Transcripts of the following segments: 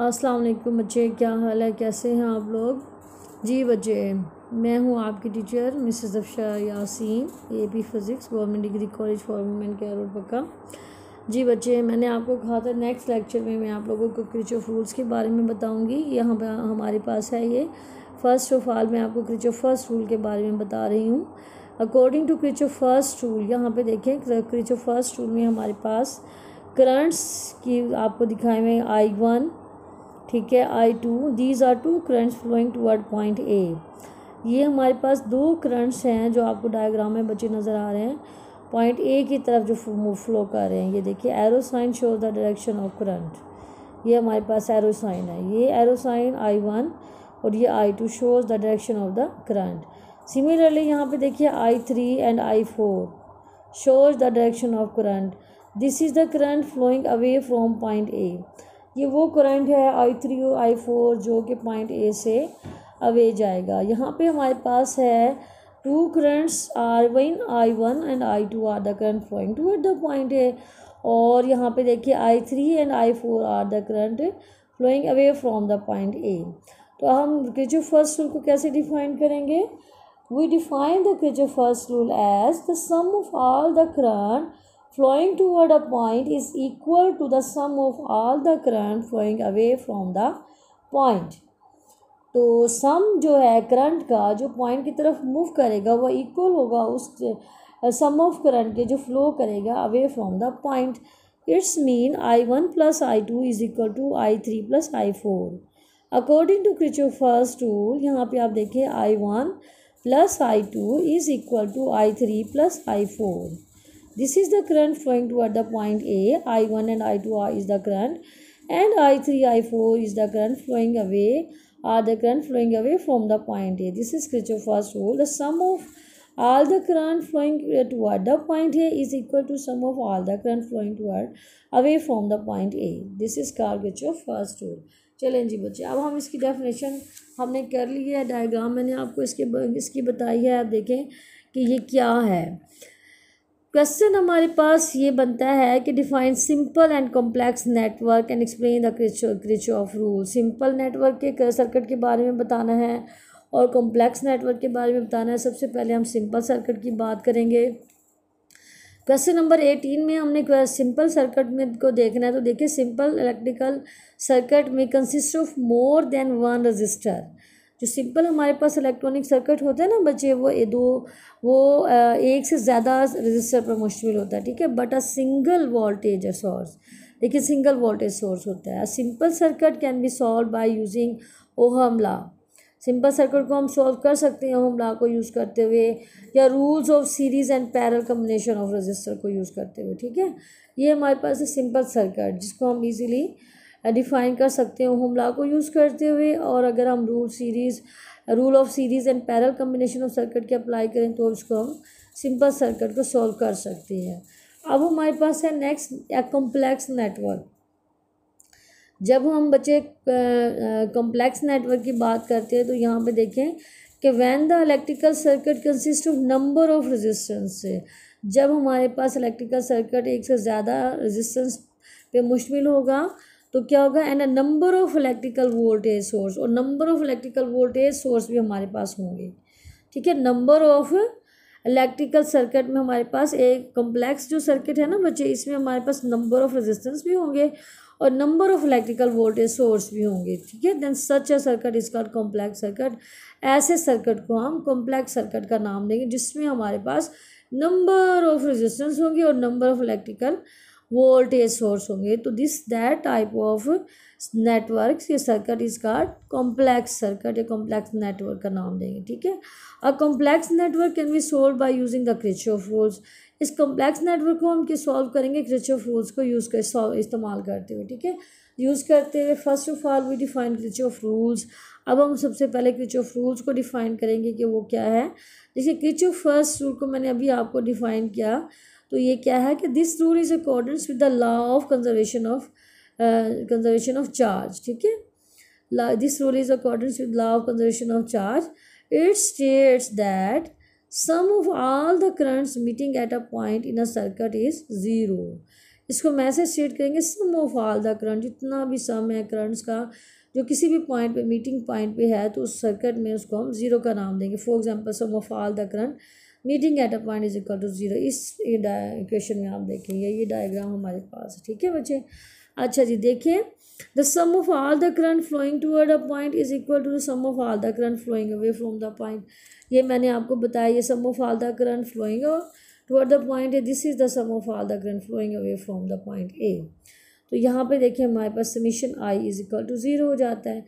वालेकुम बच्चे क्या हाल है कैसे हैं आप लोग जी बच्चे मैं हूँ आपकी teacher Mrs Afsha Yaseen A P physics government degree college for women के रोड पक्का जी बच्चे मैंने आपको कहा था नेक्स्ट लेक्चर में मैं आप लोगों को क्रिच ऑफ रूल्स के बारे में बताऊंगी यहाँ पर हमारे पास है ये फ़र्स्ट ऑफ ऑल मैं आपको क्रिच ऑफ फर्स्ट रूल के बारे में बता रही हूँ according to Kirchhoff first rule यहाँ पर देखें क्रिच ऑफ फर्स्ट रूल में हमारे पास करंट्स की आपको दिखाए हुए आई वन ठीक है I two these are two currents flowing toward point A ये हमारे पास दो करंट्स हैं जो आपको डायग्राम में बचे नज़र आ रहे हैं पॉइंट ए की तरफ जो फ्लो कर रहे हैं ये देखिए arrow sign show the direction of current ये हमारे पास एरो साइन है ये एरो साइन आई वन और ये I two shows the direction of the current similarly यहाँ पे देखिए I three and I four shows the direction of current this is the current flowing away from point A ये वो current है I three और आई four जो कि point A से अवे जाएगा यहाँ पे हमारे पास है two currents are one I one and I two are the current point to at the point A और यहाँ पे देखिए I three and I four are the current flowing away from the point A तो हम Kirchhoff first rule को कैसे define करेंगे define the the first rule as the sum of all the current flowing toward a point is equal to the sum of all the current flowing away from the point तो सम जो है current का जो point की तरफ move करेगा वह equal होगा उस सम ऑफ करंट के जो फ्लो करेगा away from the point it's mean I one plus I two is equal to I three plus I four according to Kirchhoff first rule यहाँ पे आप देखिए I one plus I two is equal to I three plus I four This is the current flowing toward the point A. I1 and I2 is the current and I3, I4 is the current flowing away or the current flowing away from the point A. This is Kirchhoff's rule. The sum of all the current flowing toward the point A is equal to sum of all the current flowing toward away from the point A. This is called Kirchhoff's first rule. चलें जी बच्चे अब हम इसकी definition हमने कर ली है diagram मैंने आपको इसके इसकी बताई है आप देखें कि ये क्या है क्वेश्चन हमारे पास ये बनता है कि define simple and complex network and explain the क्रिच Kirchhoff rule simple network के सर्किट के बारे में बताना है और कॉम्प्लेक्स नेटवर्क के बारे में बताना है सबसे पहले हम सिंपल सर्किट की बात करेंगे क्वेश्चन नंबर एटीन में हमने सिंपल सर्किट में को देखना है तो देखिए सिंपल इलेक्ट्रिकल सर्किट में consist of more than one resistor जो सिंपल हमारे पास इलेक्ट्रॉनिक सर्किट होते हैं ना बच्चे वो ए दो वो एक से ज़्यादा रजिस्टर पर मुश्तमिल होता है ठीक है but a single voltage source देखिए सिंगल वोल्टेज सोर्स होता है a simple circuit can be solve by using ओ हमला सिंपल सर्किट को हम सॉल्व कर सकते हैं ओहम को यूज़ करते हुए या rules of series and parallel combination of resistor को यूज़ करते हुए ठीक है ये हमारे पास सिंपल सर्किट जिसको हम इजीली डिफ़ाइन कर सकते हैं होम लॉ को यूज़ करते हुए और अगर हम rule series rule of series and parallel combination of circuit के अप्लाई करें तो उसको हम सिंपल सर्किट को सॉल्व कर सकते हैं अब हमारे पास है नेक्स्ट या कॉम्प्लेक्स नेटवर्क जब हम बच्चे कॉम्प्लेक्स नेटवर्क की बात करते हैं तो यहाँ पे देखें कि when the electrical circuit consist of number of resistance जब हमारे पास इलेक्ट्रिकल सर्किट एक से ज़्यादा रेजिस्टेंस पे मुश्तमिल होगा तो क्या होगा and a number of electrical voltage source और number of electrical voltage source भी हमारे पास होंगे ठीक है नंबर ऑफ इलेक्ट्रिकल सर्किट में हमारे पास एक कॉम्प्लेक्स जो सर्किट है ना बच्चे इसमें हमारे पास नंबर ऑफ रेजिस्टेंस भी होंगे और number of electrical voltage source भी होंगे ठीक है then such a circuit is called complex circuit ऐसे सर्किट को हम कॉम्प्लेक्स सर्किट का नाम देंगे जिसमें हमारे पास नंबर ऑफ रेजिस्टेंस होंगे और number of electrical voltage source होंगे तो this that type of network ये इस कार्ड कॉम्प्लेक्स सर्कट या कॉम्प्लेक्स नेटवर्क का नाम देंगे ठीक है a complex network can be solve by using the क्रिच Kirchhoff rules इस कॉम्प्लेक्स नेटवर्क को हम किस सॉल्व करेंगे क्रिच ऑफ रूल्स को यूज़ कर इस्तेमाल करते हुए ठीक है यूज़ करते हुए first of all we define Kirchhoff rules अब हम सबसे पहले क्रिच ऑफ रूल्स को डिफ़ाइन करेंगे कि वो क्या है जैसे क्रिच ऑफ फर्स्ट रूल को मैंने अभी आपको डिफ़ाइन किया तो ये क्या है कि this rule is accordance with the law of conservation of conservation of charge ठीक है this rule is accordance with law of conservation of charge it's states that sum of all the currents meeting at a point in a circuit is zero इसको मैसेज state करेंगे sum of all the current जितना भी सम है currents का जो किसी भी पॉइंट पे मीटिंग पॉइंट पे है तो उस सर्किट में उसको हम जीरो का नाम देंगे for example sum of all the current meeting at a point is equal to zero इस इक्वेशन में आप देखेंगे ये डायग्राम हमारे पास है ठीक है बच्चे अच्छा जी देखिए the sum of all the current flowing toward a point is equal to the sum of all the current flowing away from the point ये मैंने आपको बताया ये sum of all the current flowing toward the point A this is the sum of all the current flowing away from the point A तो यहाँ पे देखिए हमारे पास summation I is equal to zero हो जाता है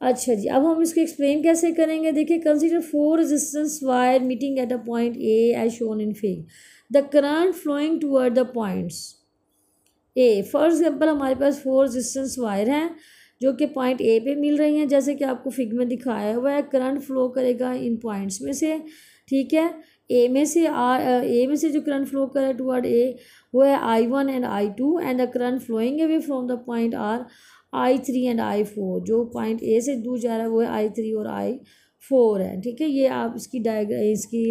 अच्छा जी अब हम इसको एक्सप्लेन कैसे करेंगे देखिए consider four resistance wire meeting at a point A as shown in fig the current flowing toward the points A for example हमारे पास फोर रेजिस्टेंस वायर हैं जो कि पॉइंट ए पे मिल रही हैं जैसे कि आपको फिग में दिखाया हुआ है करंट फ्लो करेगा इन पॉइंट्स में से ठीक है ए में से आर ए में से जो करंट फ्लो करे टुवर्ड ए वो है I one and I two and the current flowing away from the point are I three and I four जो पॉइंट ए से दूर जा रहा है वो है आई थ्री और आई फोर है ठीक है ये आप इसकी डायग्राम इसकी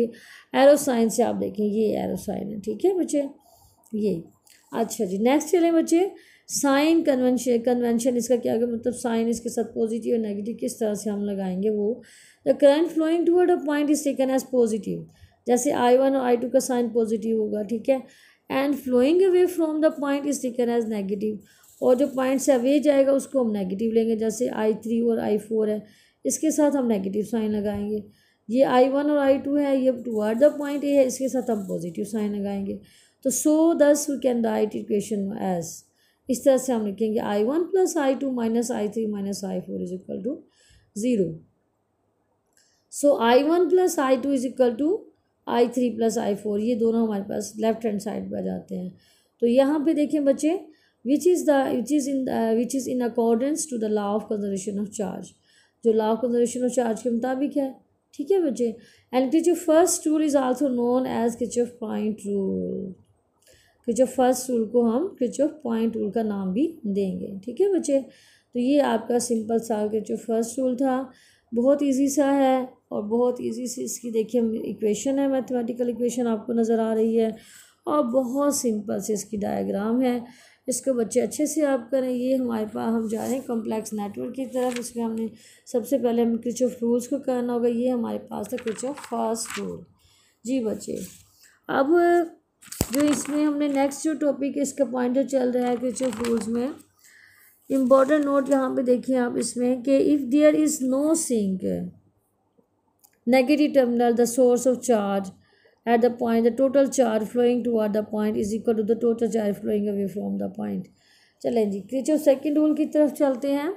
एरोसाइन से आप देखें ये एरोसाइन है ठीक है बच्चे ये अच्छा जी नेक्स्ट चलें बच्चे साइन कन्वेंशन कन्वेंशन इसका क्या मतलब साइन इसके साथ पॉजिटिव और नेगेटिव किस तरह से हम लगाएंगे वो the current flowing toward a point is taken as positive जैसे आई वन और आई टू का साइन पॉजिटिव होगा ठीक है and flowing away from the point is taken as negative और जो पॉइंट से अवे जाएगा उसको हम नेगेटिव लेंगे जैसे आई थ्री और आई फोर है इसके साथ हम नेगेटिव साइन लगाएंगे ये आई वन और आई टू है ये टूअर्ड द पॉइंट ए है इसके साथ हम पॉजिटिव साइन लगाएंगे तो so thus we can write equation as इस तरह से हम लिखेंगे I one plus I two minus I three minus I four is equal to zero so I one plus I two is equal to I three plus I four ये दोनों हमारे पास left hand side पर जाते हैं तो यहाँ पे देखें बच्चे which is the which is in which is in accordance to the law of conservation of charge जो law of conservation of charge के मुताबिक है ठीक है बच्चे and Kirchhoff first rule is also known as Kirchhoff point rule Kirchhoff first rule को हम किच ऑफ पॉइंट रूल का नाम भी देंगे ठीक है बच्चे तो ये आपका सिंपल सा ऑफ फर्स्ट रूल था बहुत ईजी सा है और बहुत ईजी सी इसकी देखिए इक्वेशन है मैथमेटिकल इक्वेशन आपको नज़र आ रही है और बहुत सिंपल से इसकी डायग्राम है इसको बच्चे अच्छे से आप करें ये हमारे पास हम जा रहे हैं कॉम्प्लेक्स नेटवर्क की तरफ इसमें हमने सबसे पहले हमें क्रिच ऑफ रूल्स को करना होगा ये हमारे पास था क्रिच ऑफ फास्ट रूल जी बच्चे अब जो इसमें हमने नेक्स्ट जो टॉपिक इसका पॉइंट चल रहा है क्रिच ऑफ रूल्स में इम्पॉर्टेंट नोट यहाँ पर देखिए आप इसमें कि if there is no sink negative terminal the source of charge at the point the total charge flowing toward the point is equal to the total charge flowing away from the point चलें जी of second rule की तरफ चलते हैं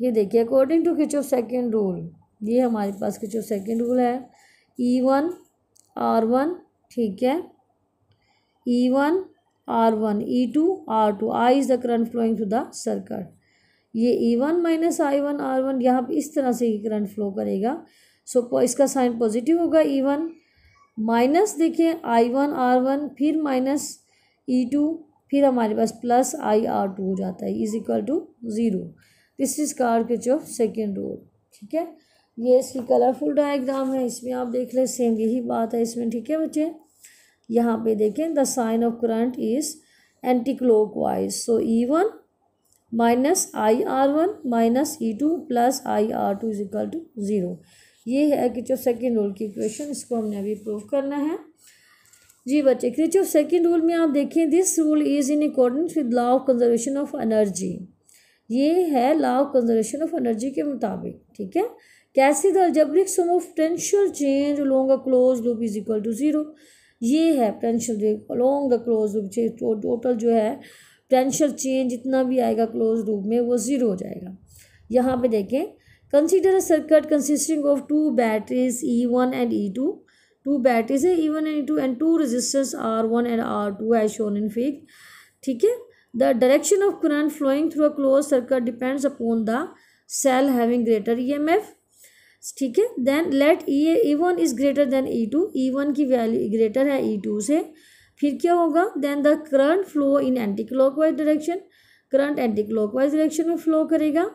ये देखिए according to of second rule ये हमारे पास ऑफ सेकेंड रूल है ई वन आर वन ठीक है E one R one E two R two I is the current flowing to the circle ये E one minus I one R one यहाँ पर इस तरह से ही करंट फ्लो करेगा सो so, इसका साइन पॉजिटिव होगा ई e वन माइनस देखें आई वन आर वन फिर माइनस ई e टू फिर हमारे पास प्लस आई आर टू हो जाता है is equal to zero this is Kirchhoff second role ठीक है ये इसकी कलरफुल डायग्राम है इसमें आप देख लें सेम यही बात है इसमें ठीक है बच्चे यहाँ पे देखें the sign of current is anti clockwise so E one minus I R one minus E two plus I R two is equal to zero ये है कि जो सेकेंड रूल की इक्वेशन इसको हमने अभी प्रूव करना है जी बच्चे क्रिचो सेकेंड रूल में आप देखें this rule is in accordance with law of conservation of energy ये है law of conservation of energy के मुताबिक ठीक है कैसे द जब sum of potential change long a close loop is equal to zero ये है potential along the close loop total जो है पोटेंशियल चेंज जितना भी आएगा क्लोज लूप में वो ज़ीरो हो जाएगा यहाँ पे देखें consider a circuit consisting of two batteries E one and E two two batteries है E one and E two and two resistors R one and R two I shown in fig ठीक है the direction of current flowing through a close circuit depends upon the cell having greater E M F ठीक है then let E E one is greater then E two E one की value greater है E e two से फिर क्या होगा then the current flow in anticlockwise direction current anticlockwise direction में flow करेगा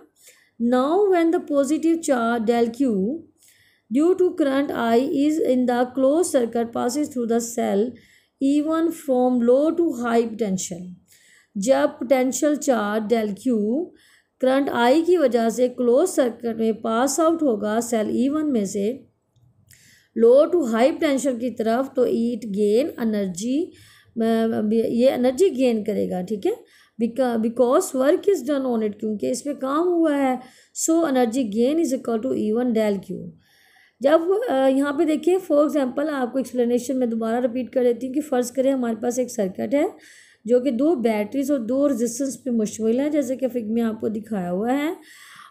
Now when the positive charge del Q due to current I is in the closed circuit passes through the cell even from low to high potential. jab potential charge del q current I की वजह से close circuit में pass out होगा cell E one में से low to high potential की तरफ तो ईट गेन एनर्जी ये एनर्जी गेन करेगा ठीक है because work is done on it क्योंकि इस पर काम हुआ है so energy gain is equal to E one del Q जब यहाँ पे देखिए फॉर एग्जांपल आपको एक्सप्लेनेशन में दोबारा रिपीट कर देती हूँ कि फ़र्ज़ करें हमारे पास एक सर्किट है जो कि दो बैटरीज और दो रेजिस्टेंस पे मुश्तमिल है जैसे कि फिग में आपको दिखाया हुआ है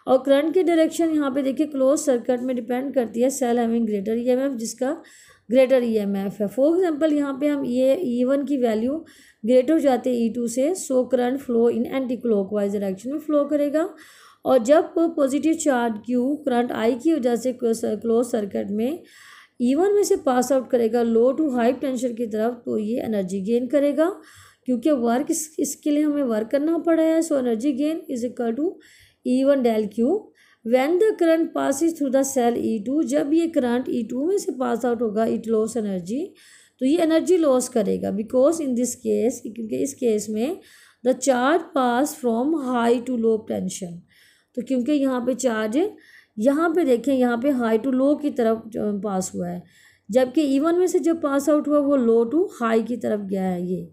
और करंट की डायरेक्शन यहाँ पे देखिए क्लोज सर्किट में डिपेंड करती है सेल हैविंग ग्रेटर ई जिसका ग्रेटर ई e है फॉर एग्जाम्पल यहाँ पर हम ये ई e की वैल्यू ग्रेट हो जाते ई टू से so current flow in anticlockwise direction में फ्लो करेगा और जब positive charge Q current I की वजह से क्लोज सर्किट में ईवन e में से पास आउट करेगा लो टू हाई टेंशन की तरफ तो ये एनर्जी गेन करेगा क्योंकि वर्क इस, इसके लिए हमें वर्क करना पड़ा है so energy gain is equal to E one del Q when the current passes through the cell E two जब ये करंट ई टू में से पास आउट होगा इट लॉस एनर्जी तो ये एनर्जी लॉस करेगा बिकॉज इन दिस केस क्योंकि इस केस में the charge pass from high to low tension तो क्योंकि यहाँ पे चार्ज यहाँ पे देखें यहाँ पे हाई टू लो की तरफ पास हुआ है जबकि ई e वन में से जब पास आउट हुआ वो लो टू हाई की तरफ गया है ये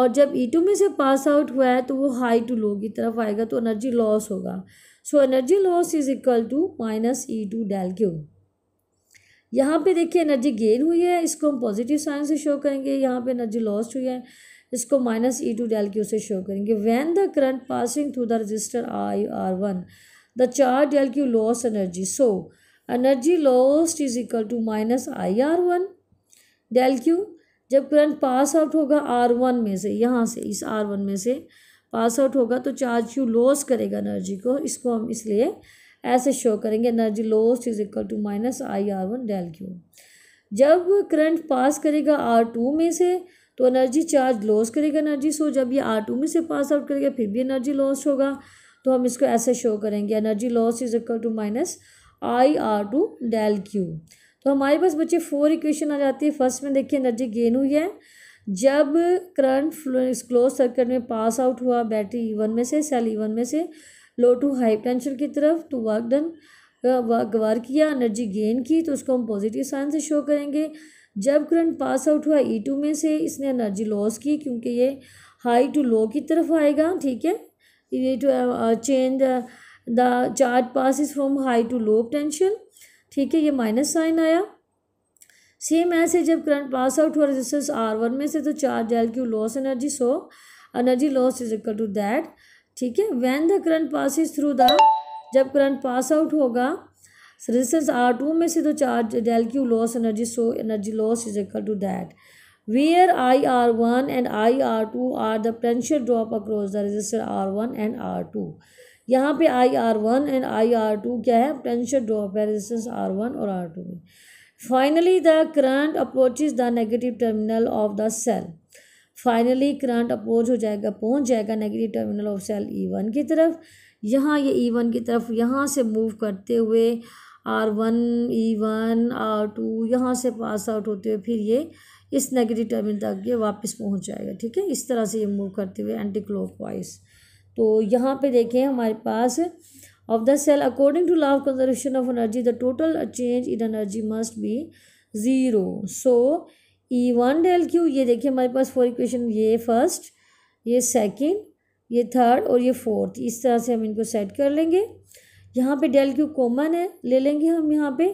और जब ई e टू में से पास आउट हुआ है तो वो हाई टू लो की तरफ आएगा तो एनर्जी लॉस होगा so energy loss is equal to minus E two del Q यहाँ पे देखिए एनर्जी गेन हुई है इसको हम पॉजिटिव साइन से शो करेंगे यहाँ पे एनर्जी लॉस्ट हुई है इसको minus E two del Q से शो करेंगे when the current passing through the resistor I R one the charge del Q loss energy so energy lost is equal to minus I R one del Q जब current pass out होगा R one में से यहाँ से इस are one में से pass out होगा तो चार्ज क्यू लॉस करेगा एनर्जी को इसको हम इसलिए ऐसे शो करेंगे energy loss is equal to minus I R one del Q जब करंट पास करेगा आर टू में से तो एनर्जी चार्ज लॉस करेगा एनर्जी सो जब ये आर टू में से पास आउट करेगा फिर भी एनर्जी लॉस होगा तो हम इसको ऐसे शो करेंगे energy loss is equal to minus I R two del Q तो हमारे पास बच्चे फोर इक्वेशन आ जाती है फर्स्ट में देखिए एनर्जी गेन हुई है जब करंट क्लोज सर्किट में पास आउट हुआ बैटरी ई वन में से सेल ई वन में से लो टू हाई पोटेंशियल की तरफ तो वर्क डन गवार किया एनर्जी गेन की तो उसको हम पॉजिटिव साइन से शो करेंगे जब करंट पास आउट हुआ ई e टू में से इसने एनर्जी लॉस की क्योंकि ये हाई टू लो की तरफ आएगा ठीक है ये to change the charge pass is from high to low potential ठीक है ये माइनस साइन आया सेम ऐसे जब करंट पास आउट हुआ रेजिस्टेंस आर वन में से तो charge L Q loss energy so energy loss is equal to that ठीक है when the current is through the जब करंट पास आउट होगा रेजिस्टेंस आर टू में से तो charge del Q loss energy so energy loss is equal to that where I R one and I R two are the pressure drop across the resistor R one and R two यहाँ पे I R one and I R two क्या है pressure drop है resistance R one और R two में finally the current approaches the negative terminal of the cell finally current approach हो जाएगा पहुंच जाएगा negative terminal of cell E one की तरफ यहाँ ये ई e वन की तरफ यहाँ से मूव करते हुए R one E one R two यहाँ से पास आउट होते हुए फिर ये इस नेगेटिव टर्मिनल तक ये वापस पहुँच जाएगा ठीक है इस तरह से ये मूव करते हुए एंटी क्लॉक वाइज तो यहाँ पर देखें हमारे पास of the cell according to law conservation of of the total total in in must be zero so so E one del Q ये देखिए हमारे पास फोर इक्वेशन ये फर्स्ट ये सेकंड ये थर्ड और ये फोर्थ इस तरह से हम इनको सेट कर लेंगे यहाँ पे डेल क्यू कॉमन है ले लेंगे हम यहाँ पे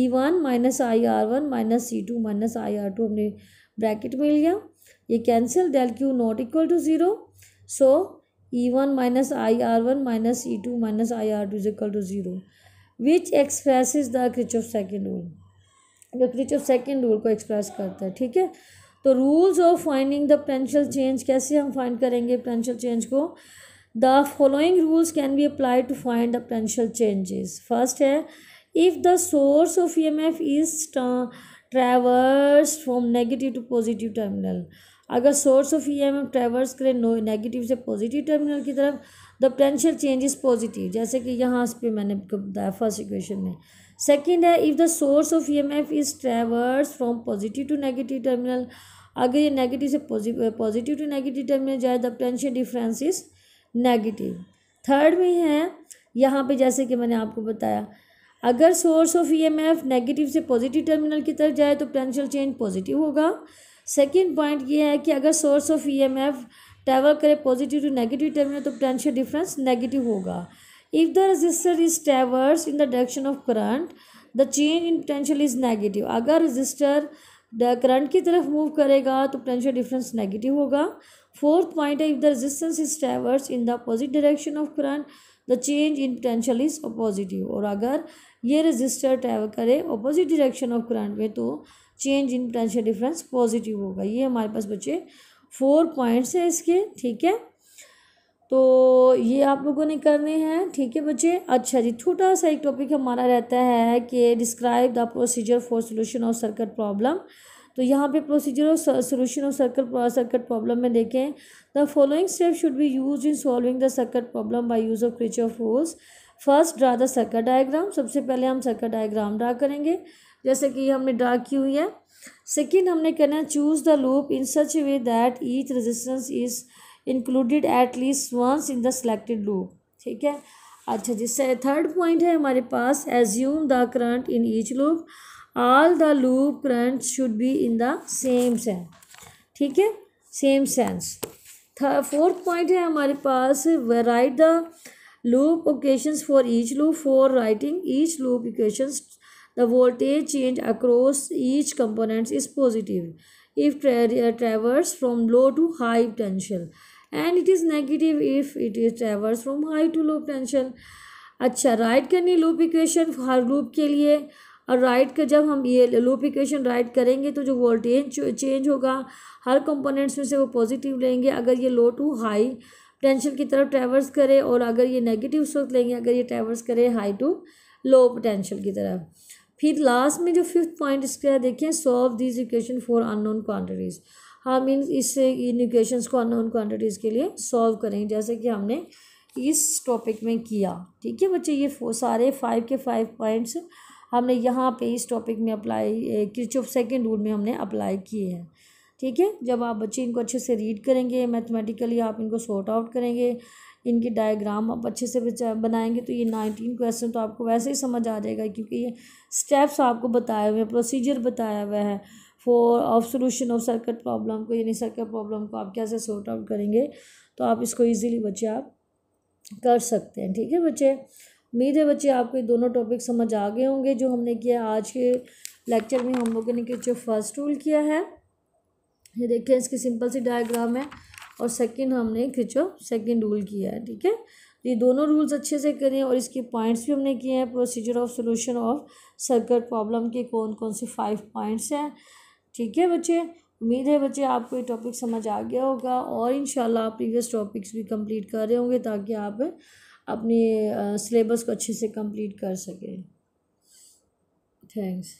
E one minus I R one minus C two minus I R two हमने ब्रैकेट में लिया ये cancel del Q not equal to zero so E one minus I R one minus E two minus I R two is equal to zero which express the क्रिच of second rule literature of second rule को express करता है ठीक है तो rules of finding the potential change कैसे हम find करेंगे potential change को the following rules can be apply to find the potential changes first है if the source of E M F is traverse from negative to positive terminal अगर source of E M F traverse करे नो negative से positive terminal की तरफ the potential change is positive जैसे कि यहाँ पर मैंने बताया फर्स्ट इक्वेशन में सेकेंड है if the source of E M F is traverse from positive to negative terminal अगर ये नेगेटिव से पॉजिटिव टू नेगेटिव टर्मिनल जाए the potential difference is negative third में है यहाँ पे जैसे कि मैंने आपको बताया अगर source of E M F negative से पॉजिटिव टर्मिनल की तरफ जाए तो पोटेंशियल चेंज पॉजिटिव होगा सेकेंड पॉइंट ये है कि अगर source of E M F travel करे पॉजिटिव टू नेगेटिव टर्मिनल तो पोटेंशियल डिफरेंस नेगेटिव होगा if the resistor is traversed in the direction of current the change in potential is negative अगर resistor current की तरफ move करेगा तो potential difference negative होगा fourth point है if the resistance is traverse in the opposite direction of current the change in potential is positive और अगर ये रजिस्टर ट्रैवल करे अपोजिट डायरेक्शन ऑफ करंट में तो change in potential difference positive होगा ये हमारे पास बच्चे फोर पॉइंट्स हैं इसके ठीक है तो ये आप लोगों ने करने हैं ठीक है बच्चे अच्छा जी छोटा सा एक टॉपिक हमारा रहता है कि describe the procedure for solution of circuit problem तो यहाँ पे प्रोसीजर और solution of circle circuit problem में देखें the following step should be use in solving the circuit problem by use of Kircher of first draw the circuit diagram सबसे पहले हम circuit diagram draw करेंगे जैसे कि हमने ड्रा की हुई है सेकेंड हमने कहना है choose the loop in such way that each resistance is included at least once in the selected loop ठीक है अच्छा जी थर्ड पॉइंट है हमारे पास assume the current in each loop all the loop current should be in the same sense ठीक है same sense fourth point है हमारे पास write the loop equations for each loop for writing each loop equations the voltage change across each components is positive if traverse from low to high potential and it is negative if it is travels from high to low tension अच्छा write करनी loop equation हर लूप के लिए और right का जब हम ये लूप इक्वेशन राइट करेंगे तो जो वोल्टेज चेंज होगा हर कंपोनेंट्स में से वो पॉजिटिव लेंगे अगर ये लो टू हाई पोटेंशियल की तरफ ट्रैवर्स करे और अगर ये नेगेटिव उस वक्त लेंगे अगर ये ट्रैवर्स करे हाई टू लो पोटेंशियल की तरफ फिर लास्ट में जो फिफ्थ पॉइंट इसका देखें solve this equation for unknown quantities हम हाँ, इन इस इन इक्वेशंस को अननोन क्वांटिटीज़ के लिए सॉल्व करेंगे जैसे कि हमने इस टॉपिक में किया ठीक है बच्चे ये सारे फाइव के फाइव पॉइंट्स हमने यहाँ पे इस टॉपिक में अप्लाई ऑफ सेकेंड रूल में हमने अप्लाई किए हैं ठीक है जब आप बच्चे इनको अच्छे से रीड करेंगे मैथमेटिकली आप इनको सॉर्ट आउट करेंगे इनके डायग्राम आप अच्छे से बनाएंगे तो ये नाइनटीन क्वेश्चन तो आपको वैसे ही समझ आ जाएगा क्योंकि ये स्टेप्स आपको बताए हुए हैं प्रोसीजर बताया हुआ है for of solution of circuit problem को यानी सर्किट प्रॉब्लम को आप कैसे सॉर्ट आउट करेंगे तो आप इसको ईजिली बच्चे आप कर सकते हैं ठीक है बच्चे उम्मीद है बच्चे आपको ये दोनों टॉपिक समझ आ गए होंगे जो हमने किया आज के लेक्चर में हम लोगों ने जो फर्स्ट रूल किया है ये देखिए इसकी सिंपल सी डायग्राम है और सेकंड हमने खिंचो सेकंड रूल किया है ठीक है ये दोनों रूल्स अच्छे से करें और इसके पॉइंट्स भी हमने किए हैं procedure of solution of circuit problem के कौन कौन से फाइव पॉइंट्स हैं ठीक है बच्चे उम्मीद है बच्चे आपको ये टॉपिक समझ आ गया होगा और इन आप प्रीवियस टॉपिक्स भी कंप्लीट कर रहे होंगे ताकि आप अपने सिलेबस को अच्छे से कंप्लीट कर सकें थैंक्स